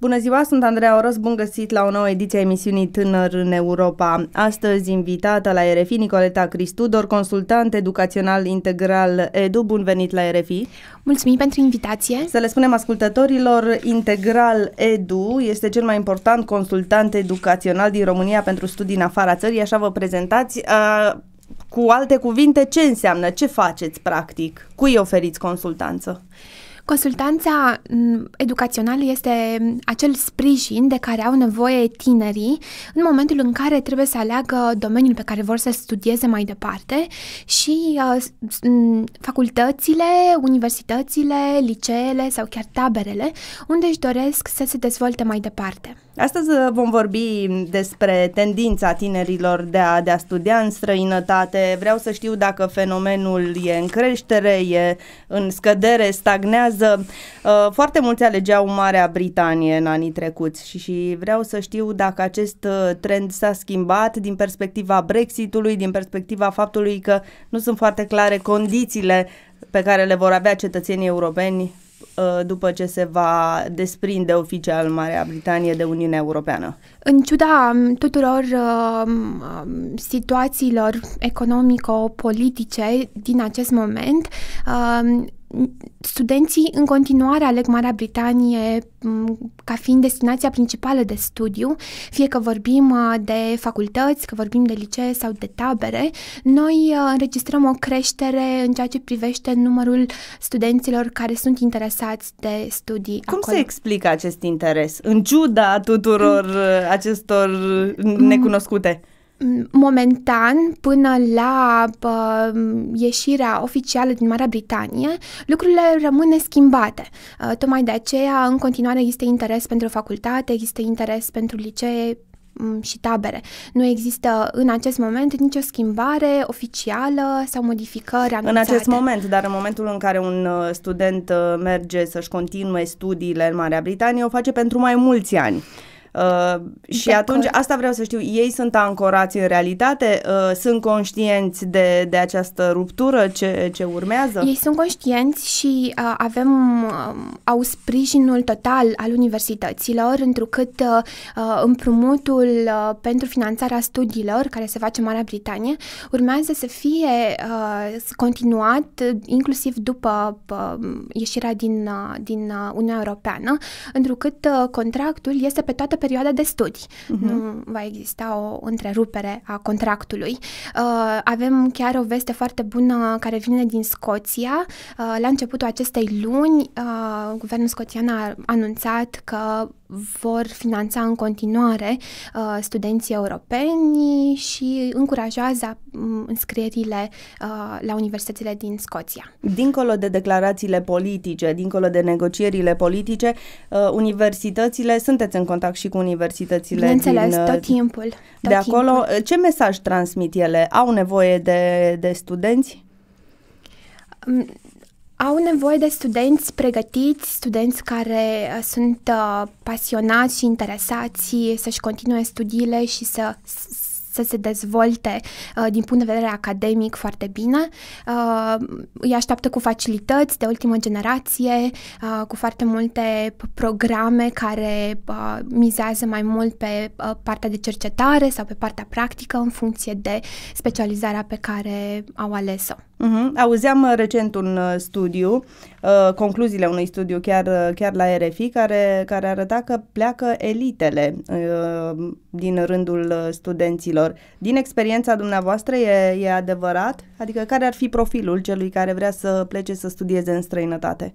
Bună ziua, sunt Andreea Oros, bun găsit la o nouă ediție a emisiunii Tânăr în Europa. Astăzi invitată la RFI Nicoleta Cristudor, consultant educațional integral Edu, bun venit la RFI. Mulțumim pentru invitație. Să le spunem ascultătorilor, Integral Edu este cel mai important consultant educațional din România pentru studii în afara țării, așa vă prezentați. Cu alte cuvinte, ce înseamnă, ce faceți practic, cui oferiți consultanță? Consultanța mm, educațională este acel sprijin de care au nevoie tinerii în momentul în care trebuie să aleagă domeniul pe care vor să studieze mai departe și uh, mm, facultățile, universitățile, liceele sau chiar taberele unde își doresc să se dezvolte mai departe. Astăzi uh, vom vorbi despre tendința tinerilor de a, de a studia în străinătate. Vreau să știu dacă fenomenul e în creștere, e în scădere, stagnează. Uh, foarte mulți alegeau Marea Britanie în anii trecuți și, și vreau să știu dacă acest uh, trend s-a schimbat din perspectiva Brexitului, din perspectiva faptului că nu sunt foarte clare condițiile pe care le vor avea cetățenii europeni Uh, după ce se va desprinde oficial Marea Britanie de Uniunea Europeană? În ciuda um, tuturor uh, situațiilor economico-politice din acest moment, uh, studenții în continuare aleg Marea Britanie mm, ca fiind destinația principală de studiu, fie că vorbim uh, de facultăți, că vorbim de licee sau de tabere, noi uh, înregistrăm o creștere în ceea ce privește numărul studenților care sunt interesați de studii. Cum acolo. se explică acest interes, în ciuda tuturor mm. uh, acestor necunoscute? Momentan, până la bă, ieșirea oficială din Marea Britanie, lucrurile rămân schimbate. Ă, tocmai de aceea, în continuare, există interes pentru facultate, există interes pentru licee și tabere. Nu există în acest moment nicio schimbare oficială sau modificări anunțate. În acest moment, dar în momentul în care un ă, student ă, merge să-și continue studiile în Marea Britanie, o face pentru mai mulți ani. Uh, și de atunci, asta vreau să știu, ei sunt ancorați în realitate, uh, sunt conștienți de, de această ruptură ce, ce urmează? Ei sunt conștienți și uh, avem, uh, au sprijinul total al universităților, întrucât uh, uh împrumutul uh, pentru finanțarea studiilor, care se face în Marea Britanie, urmează să fie uh, continuat inclusiv după uh, ieșirea din, uh, din uh, Uniunea Europeană, întrucât uh, contractul este pe toată perioada de studii. Uh-huh. Nu va exista o întrerupere a contractului. Uh, avem chiar o veste foarte bună care vine din Scoția. Uh, la începutul acestei luni, uh, guvernul scoțian a anunțat că vor finanța în continuare uh, studenții europeni și încurajează mm, înscrierile uh, la universitățile din Scoția. Dincolo de declarațiile politice, dincolo de negocierile politice, uh, universitățile, sunteți în contact și cu universitățile Bineînțeles, din, uh, tot timpul. Tot de acolo, timpul. Uh, ce mesaj transmit ele? Au nevoie de, de studenți? Mm, au nevoie de studenți pregătiți, studenți care uh, sunt uh, pasionați și interesați să-și continue studiile și să, să se dezvolte uh, din punct de vedere academic foarte bine. Uh, îi așteaptă cu facilități de ultimă generație, uh, cu foarte multe programe care uh, mizează mai mult pe uh, partea de cercetare sau pe partea practică în funcție de specializarea pe care au ales-o. Uh-huh. Auzeam uh, recent un uh, studiu, uh, concluziile unui studiu chiar, uh, chiar la RFI, care, care arăta că pleacă elitele uh, din rândul studenților. Din experiența dumneavoastră e, e adevărat? Adică care ar fi profilul celui care vrea să plece să studieze în străinătate?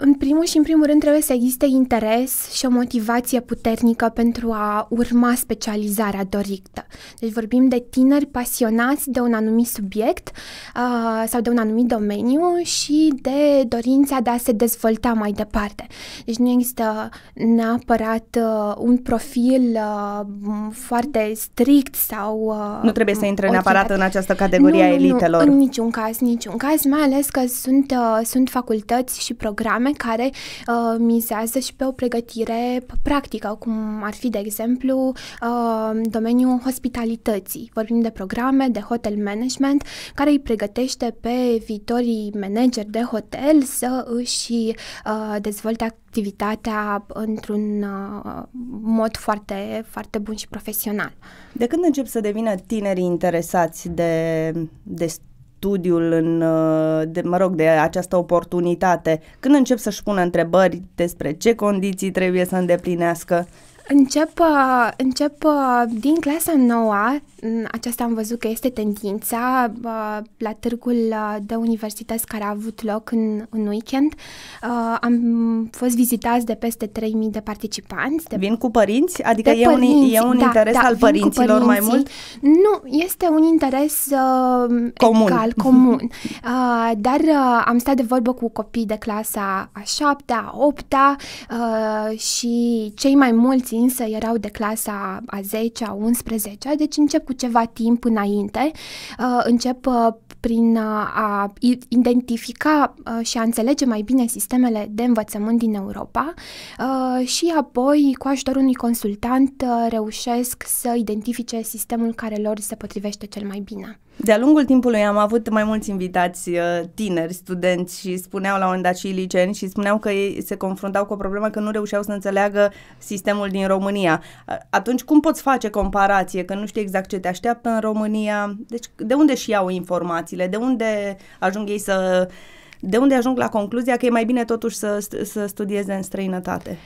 În primul și în primul rând trebuie să existe interes și o motivație puternică pentru a urma specializarea dorită. Deci vorbim de tineri pasionați de un anumit subiect uh, sau de un anumit domeniu și de dorința de a se dezvolta mai departe. Deci nu există neapărat uh, un profil uh, foarte strict sau... Uh, nu trebuie să intre neapărat în această categorie nu, a elitelor. Nu, în niciun caz, niciun caz, mai ales că sunt, uh, sunt facultăți și programe programe care uh, mizează și pe o pregătire practică, cum ar fi, de exemplu, uh, domeniul hospitalității. Vorbim de programe de hotel management care îi pregătește pe viitorii manageri de hotel să își uh, dezvolte activitatea într-un uh, mod foarte, foarte bun și profesional. De când încep să devină tinerii interesați de, de studiul, în, uh, de, mă rog, de această oportunitate, când încep să-și pună întrebări despre ce condiții trebuie să îndeplinească Încep, uh, încep uh, din clasa nouă, aceasta am văzut că este tendința uh, la târgul de universități care a avut loc în, în weekend. Am fost vizitați de peste 3.000 de participanți. De, vin cu părinți? Adică e, părinți, un, e un da, interes da, al părinților mai mult? Nu, este un interes uh, comun. Egal, comun. Uh, dar uh, am stat de vorbă cu copii de clasa a șaptea, a opta uh, și cei mai mulți însă erau de clasa a 10-a, 11 deci încep cu ceva timp înainte, uh, încep uh, prin uh, a identifica și a înțelege mai bine sistemele de învățământ din Europa și apoi, cu ajutorul unui consultant, reușesc să identifice sistemul care lor se potrivește cel mai bine. De-a lungul timpului am avut mai mulți invitați uh, tineri, studenți și spuneau la un moment dat și liceeni și spuneau că ei se confruntau cu o problemă că nu reușeau să înțeleagă sistemul din România. Atunci cum poți face comparație că nu știi exact ce te așteaptă în România? Deci de unde și iau informațiile? De unde ajung ei să de unde ajung la concluzia că e mai bine totuși să, să studieze în străinătate?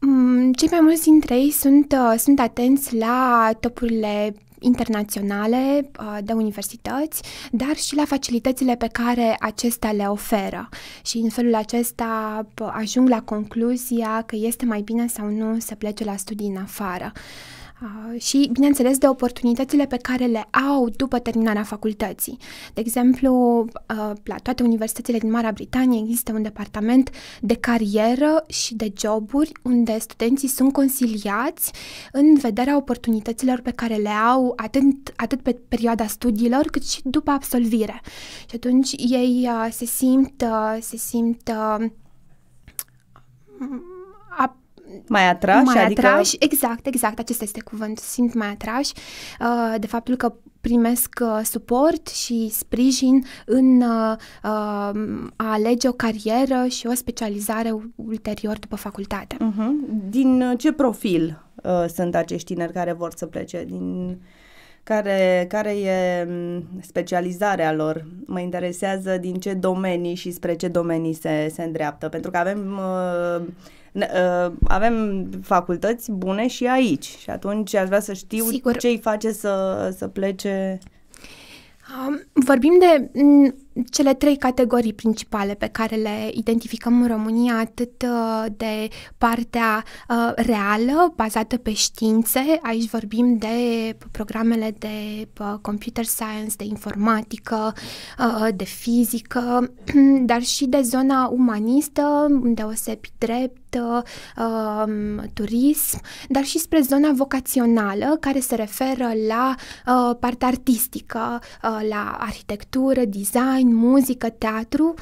Mm, cei mai mulți dintre ei sunt, uh, sunt atenți la topurile internaționale uh, de universități, dar și la facilitățile pe care acestea le oferă. Și în felul acesta uh, ajung la concluzia că este mai bine sau nu să plece la studii în afară. Ah, și, bineînțeles, de oportunitățile pe care le au după terminarea facultății. De exemplu, ah, la toate universitățile din Marea Britanie există un departament de carieră și de joburi unde studenții sunt consiliați în vederea oportunităților pe care le au atât, atât pe perioada studiilor cât și după absolvire. Și atunci ei ah, se simt, se simt mai atrași? Mai adică... exact, exact, acesta este cuvânt, simt mai atrași uh, de faptul că primesc uh, suport și sprijin în uh, a alege o carieră și o specializare ulterior după facultate. Uh-huh. Din ce profil sunt acești tineri care vor să plece? Din care, care e specializarea lor. Mă interesează din ce domenii și spre ce domenii se, se îndreaptă, pentru că avem uh, Uh, avem facultăți bune și aici și atunci aș vrea să știu ce îi face să, să plece. Um, vorbim de cele trei categorii principale pe care le identificăm în România, atât uh, de partea uh, reală, bazată pe științe, aici vorbim de programele de uh, computer science, de informatică, de fizică, dar și de zona umanistă, deosebit drept, um, turism, dar și spre zona vocațională, care se referă la partea artistică, la arhitectură, design, design, muzică, teatru,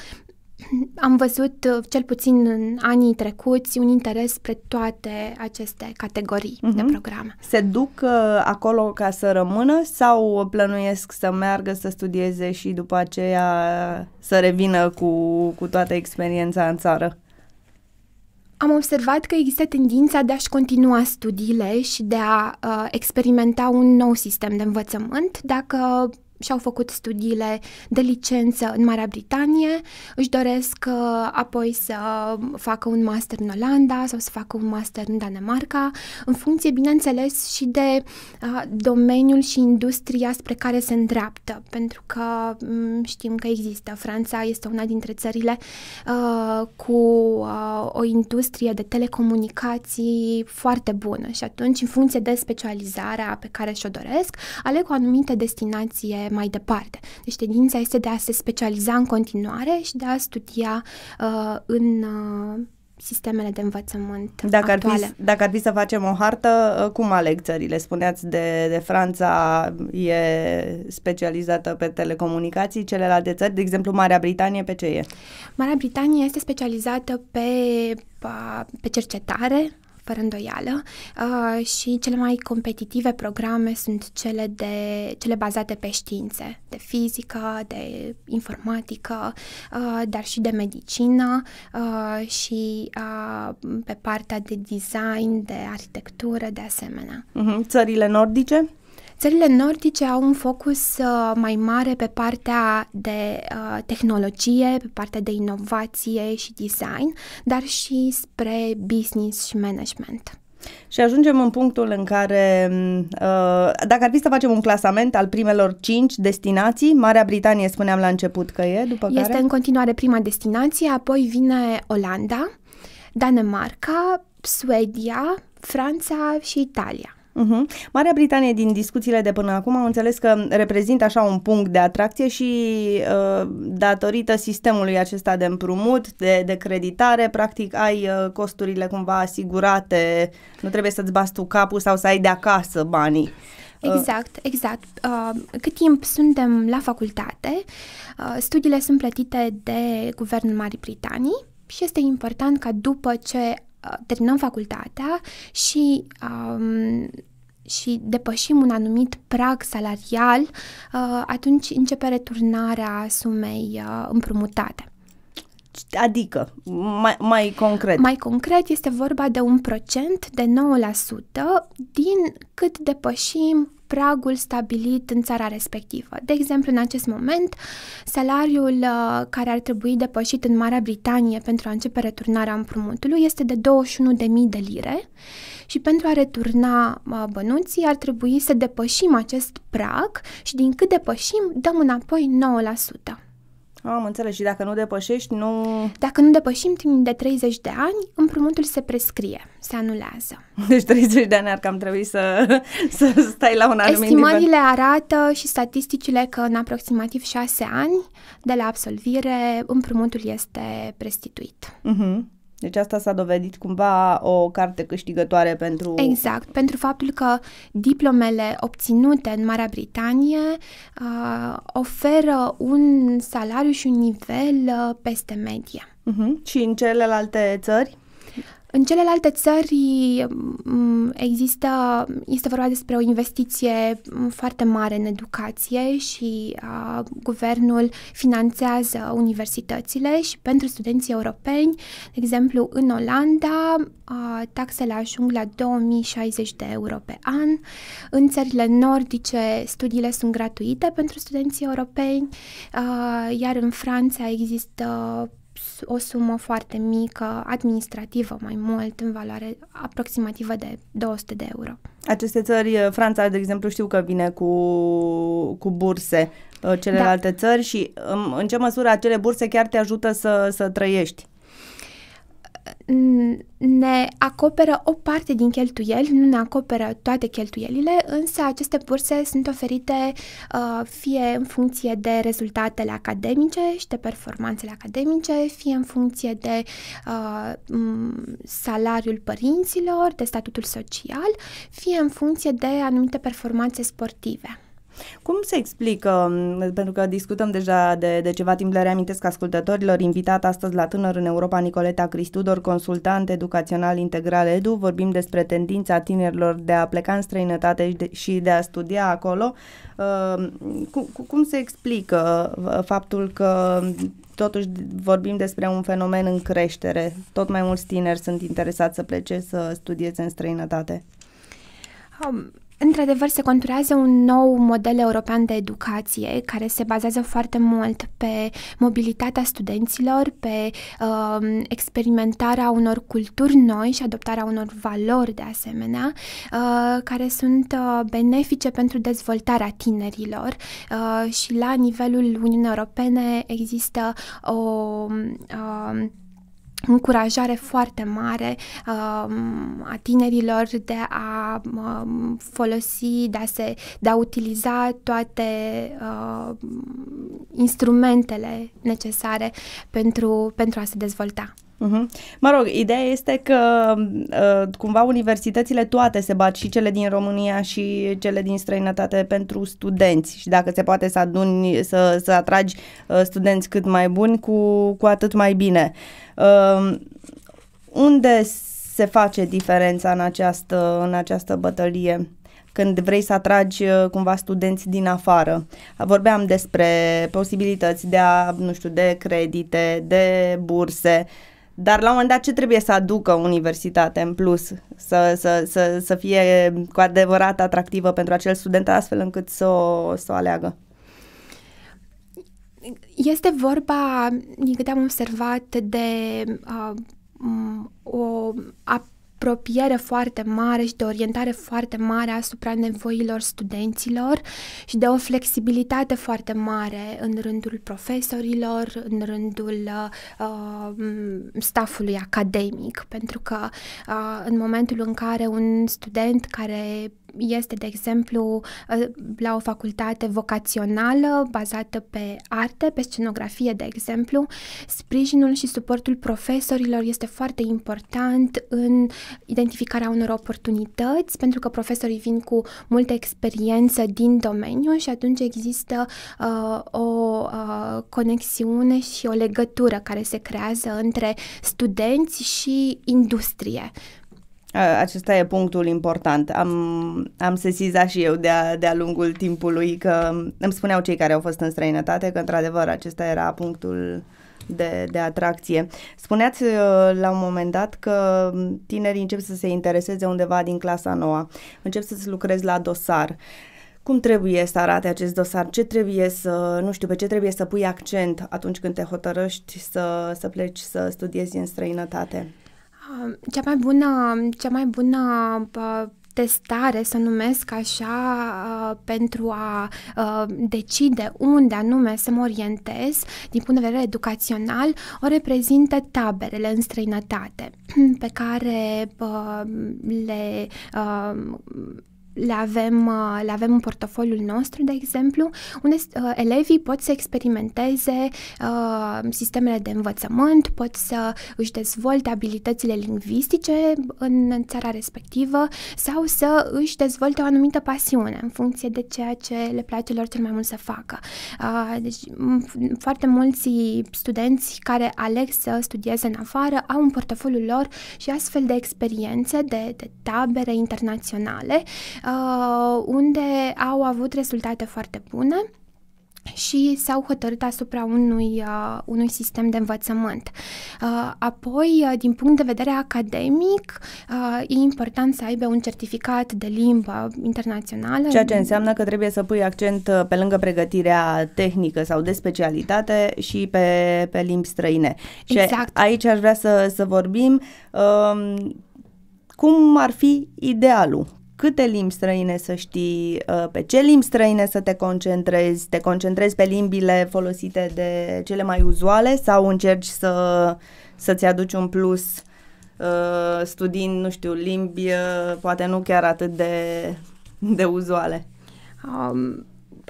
am văzut, uh, cel puțin în anii trecuți, un interes spre toate aceste categorii uh-huh. de mhm. programe. Se duc uh, acolo ca să rămână sau plănuiesc să meargă să studieze și după aceea uh, să revină cu, cu toată experiența în țară? Am observat că există tendința de a-și continua studiile și de a uh, experimenta un nou sistem de învățământ dacă și-au făcut studiile de licență în Marea Britanie, își doresc uh, apoi să facă un master în Olanda sau să facă un master în Danemarca, în funcție, bineînțeles, și de uh, domeniul și industria spre care se îndreaptă, pentru că mm, știm că există. Franța este una dintre țările uh, cu uh, o industrie de telecomunicații foarte bună și atunci, în funcție de specializarea pe care și-o doresc, aleg o anumită destinație mai departe. Deci tendința este de a se specializa în continuare și de a studia uh, în uh, sistemele de învățământ dacă actuale. Ar fi, dacă ar fi să facem o hartă, uh, cum aleg țările? Spuneați de, de Franța e specializată pe telecomunicații, celelalte țări, de exemplu Marea Britanie pe ce e? Marea Britanie este specializată pe, uh, pe cercetare, fără îndoială, uh, și cele mai competitive programe sunt cele, de, cele bazate pe științe, de fizică, de informatică, uh, dar și de medicină uh, și uh, pe partea de design, de arhitectură, de asemenea. Uh-huh. Țările nordice? Țările nordice au un focus uh, mai mare pe partea de uh, tehnologie, pe partea de inovație și design, dar și spre business și management. Și ajungem în punctul în care, mm, uh, dacă ar fi să facem un clasament al primelor cinci destinații, Marea Britanie spuneam la început că e, după care... Este în continuare prima destinație, apoi vine Olanda, Danemarca, Suedia, Franța și Italia. Uhum. Marea Britanie, din discuțiile de până acum, am înțeles că reprezintă așa un punct de atracție și uh, datorită sistemului acesta de împrumut, de, de creditare, practic ai uh, costurile cumva asigurate, nu trebuie să-ți bastu capul sau să ai de acasă banii. Uh. Exact, exact. Uh, cât timp suntem la facultate, uh, studiile sunt plătite de Guvernul Marii Britanii și este important ca după ce terminăm facultatea și, um, și depășim un anumit prag salarial, uh, atunci începe returnarea sumei uh, împrumutate. Adică, mai, mai concret. Mai concret este vorba de un procent de 9% din cât depășim pragul stabilit în țara respectivă. De exemplu, în acest moment, salariul uh, care ar trebui depășit în Marea Britanie pentru a începe returnarea împrumutului este de 21.000 de lire și pentru a returna uh, bănuții ar trebui să depășim acest prag și din cât depășim, dăm înapoi 9%. Am înțeles. Și dacă nu depășești, nu... Dacă nu depășim timp de 30 de ani, împrumutul se prescrie, se anulează. Deci 30 de ani ar cam trebui să, să stai la un anumit Estimările nivel. arată și statisticile că în aproximativ 6 ani de la absolvire împrumutul este prestituit. Uh-huh. Deci asta s-a dovedit cumva o carte câștigătoare pentru... Exact, pentru faptul că diplomele obținute în Marea Britanie uh, oferă un salariu și un nivel uh, peste medie. Uh-huh. Și în celelalte țări? În celelalte țări mm, există, este vorba despre o investiție foarte mare în educație și a, guvernul finanțează universitățile și pentru studenții europeni, de exemplu, în Olanda, a, taxele ajung la 2060 de euro pe an. În țările nordice, studiile sunt gratuite pentru studenții europeni, a, iar în Franța există o sumă foarte mică, administrativă mai mult, în valoare aproximativă de 200 de euro. Aceste țări, uh, Franța, de exemplu, știu că vine cu, cu burse uh, celelalte da. țări și um, în ce măsură acele burse chiar te ajută să, să trăiești? ne acoperă o parte din cheltuieli, nu ne acoperă toate cheltuielile, însă aceste burse sunt oferite uh, fie în funcție de rezultatele academice și de performanțele academice, fie în funcție de uh, salariul părinților, de statutul social, fie în funcție de anumite performanțe sportive. Cum se explică, um, pentru că discutăm deja de, de ceva timp, le reamintesc ascultătorilor, invitat astăzi la Tânăr în Europa, Nicoleta Cristudor, consultant educațional integral EDU, vorbim despre tendința tinerilor de a pleca în străinătate și de, și de a studia acolo. Uh, cum, cum se explică uh, faptul că um, totuși vorbim despre un fenomen în creștere. Tot mai mulți tineri sunt interesați să plece să studieze în străinătate. Um, Într-adevăr, se conturează un nou model european de educație care se bazează foarte mult pe mobilitatea studenților, pe uh, experimentarea unor culturi noi și adoptarea unor valori de asemenea, uh, care sunt uh, benefice pentru dezvoltarea tinerilor uh, și la nivelul Uniunii Europene există o. Uh, încurajare foarte mare um, a tinerilor de a um, folosi, de a, se, de a utiliza toate um, instrumentele necesare pentru, pentru a se dezvolta. Uhum. Mă rog, ideea este că uh, cumva universitățile toate se bat și cele din România și cele din străinătate pentru studenți și dacă se poate să aduni, să, să atragi uh, studenți cât mai buni cu, cu atât mai bine. Uh, Uh, unde se face diferența în această, în această bătălie? când vrei să atragi uh, cumva studenți din afară. Vorbeam despre posibilități de a, nu știu, de credite, de burse, dar la un moment dat ce trebuie să aducă universitatea în plus, să, să, să, să fie cu adevărat atractivă pentru acel student astfel încât să o, să o aleagă? Este vorba, din câte am observat, de uh, o apropiere foarte mare și de orientare foarte mare asupra nevoilor studenților și de o flexibilitate foarte mare în rândul profesorilor, în rândul uh, staffului academic, pentru că uh, în momentul în care un student care este, de exemplu, ă, la o facultate vocațională bazată pe arte, pe scenografie, de exemplu, sprijinul și suportul profesorilor este foarte important în identificarea unor oportunități, pentru că profesorii vin cu multă experiență din domeniu și atunci există uh, o uh, conexiune și o legătură care se creează între studenți și industrie. Acesta e punctul important. Am, am sesizat și eu de-a, de-a lungul timpului că îmi spuneau cei care au fost în străinătate că, într-adevăr, acesta era punctul de, de atracție. Spuneați uh, la un moment dat că tinerii încep să se intereseze undeva din clasa noua, încep să-ți lucrezi la dosar. Cum trebuie să arate acest dosar? Ce trebuie să, nu știu, pe ce trebuie să pui accent atunci când te hotărăști să, să pleci să studiezi în străinătate? Cea mai bună, cea mai bună testare, să numesc așa, pentru a decide unde anume să mă orientez din punct de vedere educațional, o reprezintă taberele în străinătate pe care le le avem, uh, le avem în portofoliul nostru, de exemplu, unde uh, elevii pot să experimenteze uh, sistemele de învățământ, pot să își dezvolte abilitățile lingvistice în țara respectivă sau să își dezvolte o anumită pasiune în funcție de ceea ce le place lor cel mai mult să facă. deci, foarte mulți studenți care aleg să studieze în afară au în portofoliul lor și astfel de experiențe, de, de tabere internaționale Uh, unde au avut rezultate foarte bune și s-au hotărât asupra unui, uh, unui sistem de învățământ. Uh, apoi, uh, din punct de vedere academic, uh, e important să aibă un certificat de limbă internațională. Ceea ce înseamnă că trebuie să pui accent uh, pe lângă pregătirea tehnică sau de specialitate și pe, pe limbi străine. Și exact. aici aș vrea să, să vorbim. Uh, cum ar fi idealul câte limbi străine să știi, uh, pe ce limbi străine să te concentrezi, te concentrezi pe limbile folosite de cele mai uzuale sau încerci să, să-ți aduci un plus uh, studiind, nu știu, limbi uh, poate nu chiar atât de, de uzuale? Um,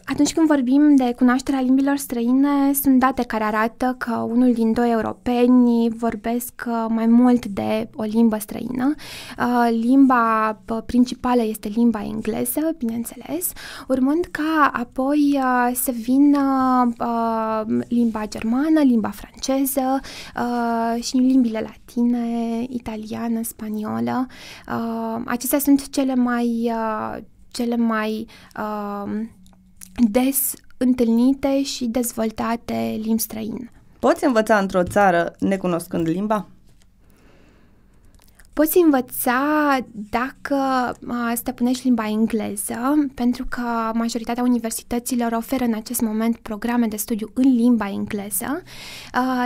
atunci când vorbim de cunoașterea limbilor străine, sunt date care arată că unul din doi europeni vorbesc uh, mai mult de o limbă străină. Uh, limba uh, principală este limba engleză, bineînțeles, urmând ca apoi să vină limba germană, limba franceză și limbile latine, italiană, spaniolă. Acestea sunt cele mai cele mai uh, des întâlnite și dezvoltate limbi străine. Poți învăța într-o țară necunoscând limba? Poți învăța dacă stăpânești limba engleză, pentru că majoritatea universităților oferă în acest moment programe de studiu în limba engleză.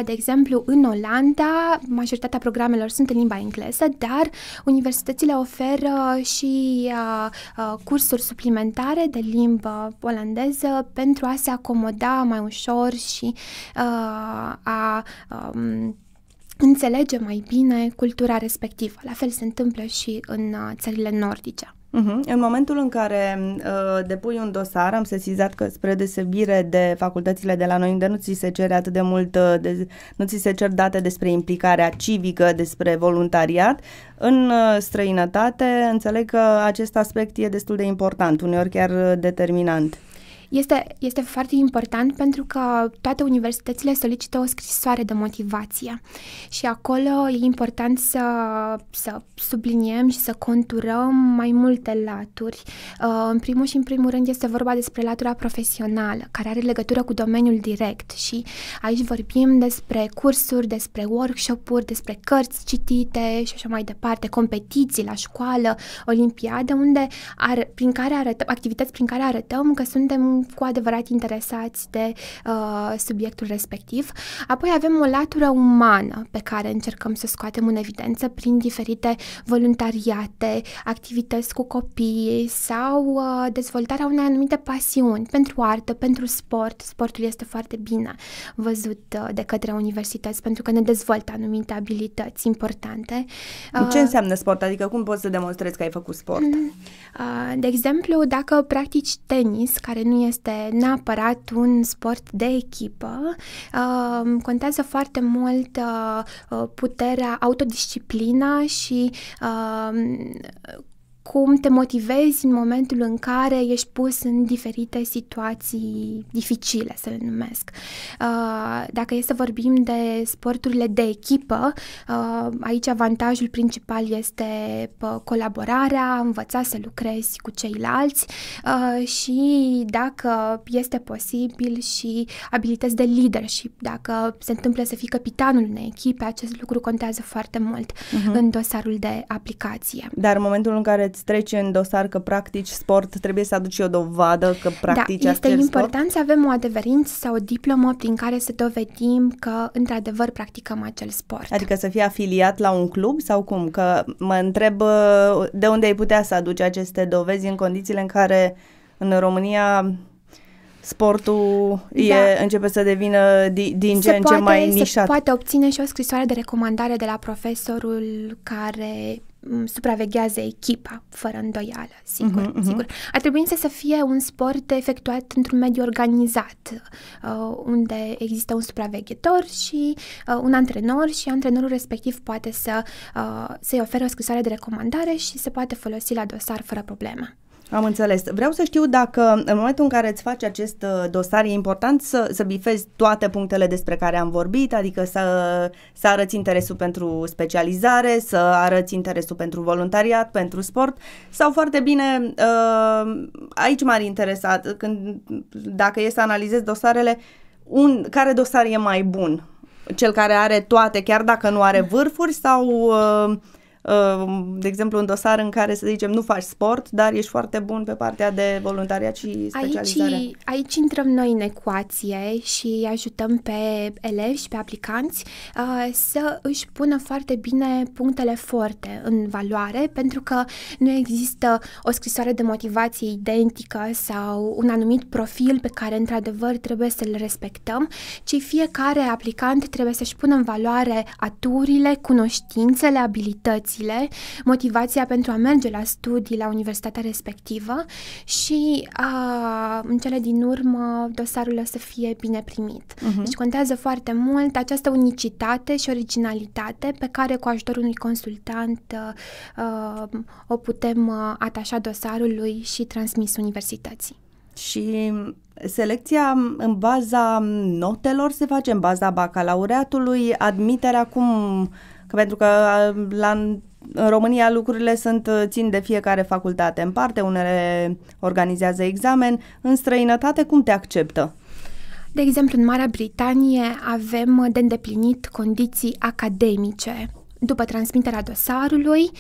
De exemplu, în Olanda, majoritatea programelor sunt în limba engleză, dar universitățile oferă și cursuri suplimentare de limbă olandeză pentru a se acomoda mai ușor și a. Um, înțelege mai bine cultura respectivă. La fel se întâmplă și în uh, țările nordice. Uhum. În momentul în care uh, depui un dosar, am sesizat că spre desebire de facultățile de la noi, unde nu ți se cere atât de mult, uh, de, nu ți se cer date despre implicarea civică, despre voluntariat, în uh, străinătate înțeleg că acest aspect e destul de important, uneori chiar uh, determinant. Este, este foarte important pentru că toate universitățile solicită o scrisoare de motivație și acolo e important să, să subliniem și să conturăm mai multe laturi. Uh, în primul și în primul rând este vorba despre latura profesională, care are legătură cu domeniul direct și aici vorbim despre cursuri, despre workshop-uri, despre cărți citite și așa mai departe, competiții la școală, olimpiade, unde ar, prin care arătăm, activități prin care arătăm că suntem cu adevărat interesați de uh, subiectul respectiv. Apoi avem o latură umană pe care încercăm să scoatem în evidență prin diferite voluntariate, activități cu copii sau uh, dezvoltarea unei anumite pasiuni pentru artă, pentru sport. Sportul este foarte bine văzut uh, de către universități pentru că ne dezvoltă anumite abilități importante. Uh, Ce înseamnă sport? Adică cum poți să demonstrezi că ai făcut sport? Mm-hmm. Uh, de exemplu, dacă practici tenis, care nu e este neapărat un sport de echipă. Uh, contează foarte mult uh, uh puterea, autodisciplina și uh, cum te motivezi în momentul în care ești pus în diferite situații dificile, să le numesc. Uh, dacă e să vorbim de sporturile de echipă, uh, aici avantajul principal este uh, colaborarea, învăța să lucrezi cu ceilalți și dacă este posibil și abilități de leadership. Dacă se întâmplă să fii capitanul unei echipe, acest lucru contează foarte mult uh-huh. în dosarul de aplicație. Dar în momentul în care îți trece în dosar că practici sport, trebuie să aduci o dovadă că practici da, este important sport? să avem o adeverință sau o diplomă prin care să dovedim că într-adevăr practicăm acel sport. Adică să fii afiliat la un club sau cum? Că mă întreb uh, de unde ai putea să aduci aceste dovezi în condițiile în care în România sportul da. e, începe să devină di, din se ce în poate, ce mai nișat. Se poate obține și o scrisoare de recomandare de la profesorul care supraveghează echipa, fără îndoială, sigur, uh-huh, uh-huh. sigur. Ar trebui însă să fie un sport efectuat într-un mediu organizat, uh, unde există un supraveghetor și uh, un antrenor și antrenorul respectiv poate să, uh, să-i ofere o scrisoare de recomandare și se poate folosi la dosar fără probleme. Am înțeles. Vreau să știu dacă în momentul în care îți faci acest uh, dosar e important să, să bifezi toate punctele despre care am vorbit, adică să, să arăți interesul pentru specializare, să arăți interesul pentru voluntariat, pentru sport sau foarte bine, uh, aici m-ar interesa, când, dacă e să analizezi dosarele, un, care dosar e mai bun? Cel care are toate, chiar dacă nu are vârfuri sau... Uh, Uh, de exemplu, un dosar în care, să zicem, nu faci sport, dar ești foarte bun pe partea de voluntariat și specializare. Aici, aici intrăm noi în ecuație și ajutăm pe elevi și pe aplicanți uh, să își pună foarte bine punctele forte în valoare, pentru că nu există o scrisoare de motivație identică sau un anumit profil pe care, într-adevăr, trebuie să-l respectăm, ci fiecare aplicant trebuie să-și pună în valoare aturile, cunoștințele, abilități emoțiile, motivația pentru a merge la studii la universitatea respectivă și a, în cele din urmă dosarul o să fie bine primit. Uh-huh. Deci contează foarte mult această unicitate și originalitate pe care cu ajutorul unui consultant a, o putem atașa dosarului și transmis universității. Și selecția în baza notelor se face în baza bacalaureatului, admiterea cum Că pentru că la, în România lucrurile sunt uh, țin de fiecare facultate în parte, unele organizează examen, în străinătate cum te acceptă? De exemplu, în Marea Britanie avem de îndeplinit condiții academice după transmiterea dosarului,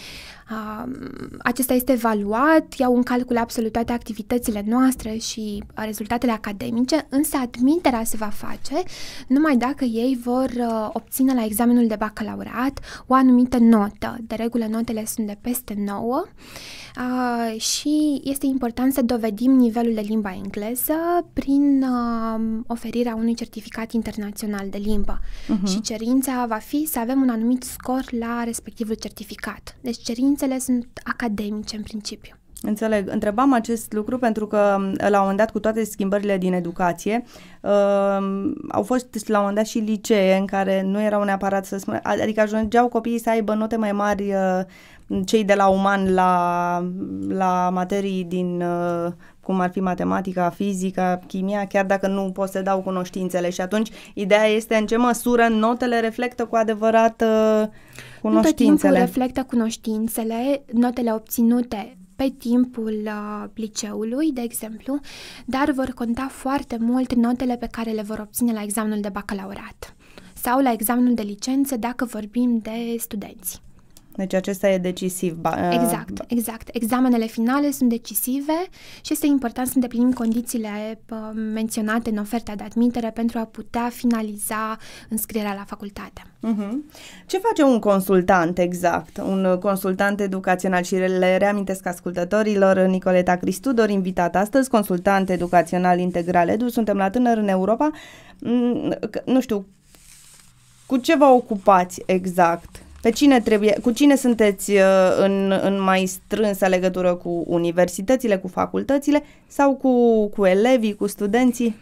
acesta este evaluat, iau în calcul absolut toate activitățile noastre și rezultatele academice, însă admiterea se va face numai dacă ei vor uh, obține la examenul de bacalaureat o anumită notă. De regulă, notele sunt de peste 9 și este important să dovedim nivelul de limba engleză prin um, oferirea unui certificat internațional de limbă. Uh-huh. Și cerința va fi să avem un anumit scor la respectivul certificat. Deci cerința cunoștințele sunt academice în principiu. Înțeleg. Întrebam acest lucru pentru că la un moment dat, cu toate schimbările din educație, uh, au fost la un moment dat și licee în care nu erau neapărat să spun, adică ajungeau copiii să aibă note mai mari uh, cei de la uman la, la materii din uh, cum ar fi matematica, fizica, chimia, chiar dacă nu pot să dau cunoștințele. Și atunci, ideea este în ce măsură notele reflectă cu adevărat uh, cunoștințele. Pe reflectă cunoștințele, notele obținute pe timpul uh, liceului, de exemplu, dar vor conta foarte mult notele pe care le vor obține la examenul de bacalaureat sau la examenul de licență dacă vorbim de studenți. Deci acesta e decisiv. Uh, exact, exact. Examenele finale sunt decisive și este important să îndeplinim condițiile uh, menționate în oferta de admitere pentru a putea finaliza înscrierea la facultate. Uh-huh. Ce face un consultant exact? Un consultant educațional și le reamintesc ascultătorilor, Nicoleta Cristudor, invitat astăzi, consultant educațional integral edu, suntem la Tânăr în Europa. Mm, nu știu, cu ce vă ocupați exact? Pe cine trebuie, cu cine sunteți uh, în, în mai strânsă legătură cu universitățile, cu facultățile sau cu, cu elevii, cu studenții?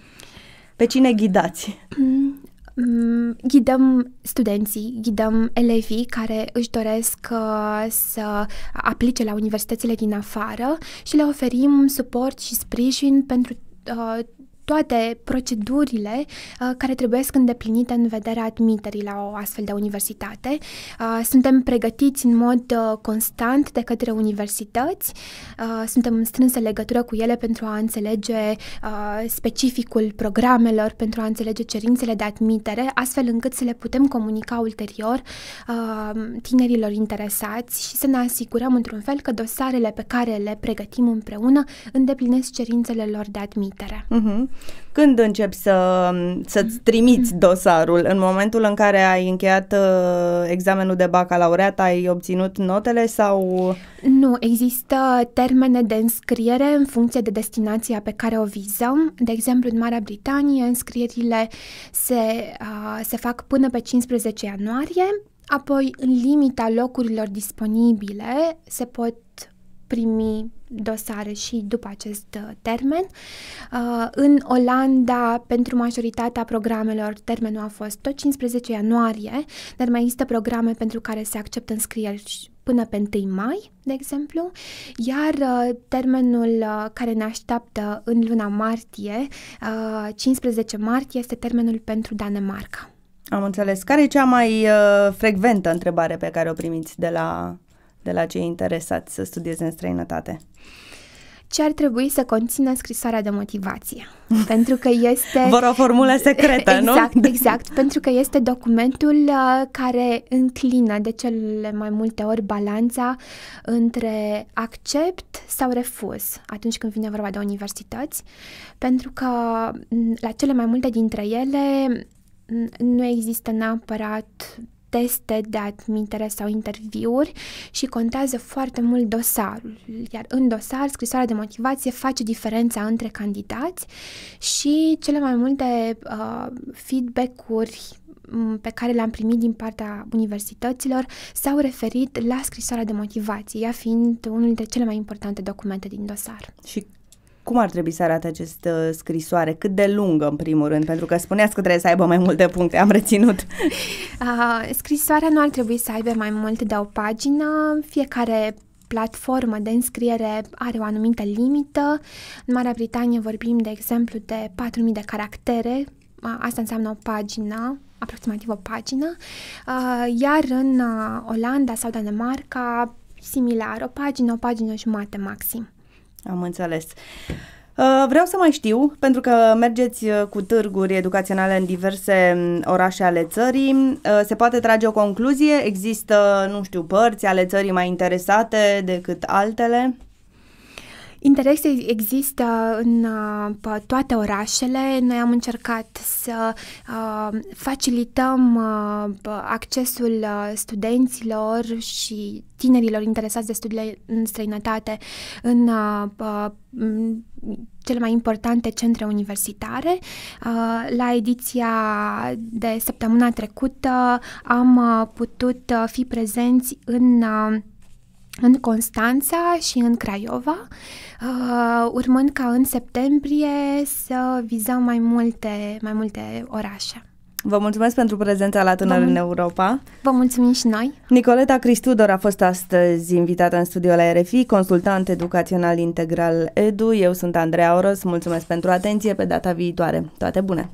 Pe cine ghidați? Mm, mm, ghidăm studenții, ghidăm elevii care își doresc uh, să aplice la universitățile din afară și le oferim suport și sprijin pentru uh, toate procedurile uh, care trebuie să îndeplinite în vederea admiterii la o astfel de universitate. Uh, suntem pregătiți în mod uh, constant de către universități, uh, suntem în strânsă legătură cu ele pentru a înțelege uh, specificul programelor, pentru a înțelege cerințele de admitere, astfel încât să le putem comunica ulterior uh, tinerilor interesați și să ne asigurăm într-un fel că dosarele pe care le pregătim împreună îndeplinesc cerințele lor de admitere. Uh-huh. Când începi să, să-ți trimiți dosarul? În momentul în care ai încheiat uh, examenul de bacalaureat, ai obținut notele sau... Nu, există termene de înscriere în funcție de destinația pe care o vizăm. De exemplu, în Marea Britanie, înscrierile se, uh, se fac până pe 15 ianuarie, Apoi, în limita locurilor disponibile, se pot primi dosare și după acest uh, termen. Uh, în Olanda, pentru majoritatea programelor, termenul a fost tot 15 ianuarie, dar mai există programe pentru care se acceptă înscrieri până pe 1 mai, de exemplu, iar uh, termenul care ne așteaptă în luna martie, 15 martie, este termenul pentru Danemarca. Am înțeles. Care e cea mai frecventă întrebare pe care o primiți de la de la cei interesați să studieze în străinătate. Ce ar trebui să conțină scrisoarea de motivație? Pentru că este... Vor o formulă secretă, exact, nu? Exact, exact. pentru că este documentul uh, care înclină de cele mai multe ori balanța între accept sau refuz atunci când vine vorba de universități, pentru că mm, la cele mai multe dintre ele mm, nu există neapărat teste de admitere sau interviuri și contează foarte mult dosarul. Iar în dosar, scrisoarea de motivație face diferența între candidați și cele mai multe uh, feedback-uri mm, pe care le-am primit din partea universităților s-au referit la scrisoarea de motivație, ea fiind unul dintre cele mai importante documente din dosar. Și cum ar trebui să arate această uh, scrisoare? Cât de lungă, în primul rând? Pentru că spuneați că trebuie să aibă mai multe puncte, am reținut. Uh, scrisoarea nu ar trebui să aibă mai mult de o pagină. Fiecare platformă de înscriere are o anumită limită. În Marea Britanie vorbim, de exemplu, de 4.000 de caractere. Asta înseamnă o pagină, aproximativ o pagină. Iar în Olanda sau Danemarca, similar, o pagină, o pagină jumate maxim. Am înțeles. Uh, vreau să mai știu, pentru că mergeți uh, cu târguri educaționale în diverse mm, orașe ale țării, uh, se poate trage o concluzie? Există, nu știu, părți ale țării mai interesate decât altele? Interese există în uh, toate orașele. Noi am încercat să uh, facilităm uh, accesul studenților și tinerilor interesați de studiile în străinătate în cele mai importante centre universitare. La ediția de săptămâna trecută am putut fi prezenți în în Constanța și în Craiova, uh, urmând ca în septembrie să vizăm mai multe, mai multe orașe. Vă mulțumesc pentru prezența la Tânăr în Europa. Vă mulțumim și noi. Nicoleta Cristudor a fost astăzi invitată în studio la RFI, consultant educațional integral EDU. Eu sunt Andreea Oros, mulțumesc pentru atenție, pe data viitoare. Toate bune!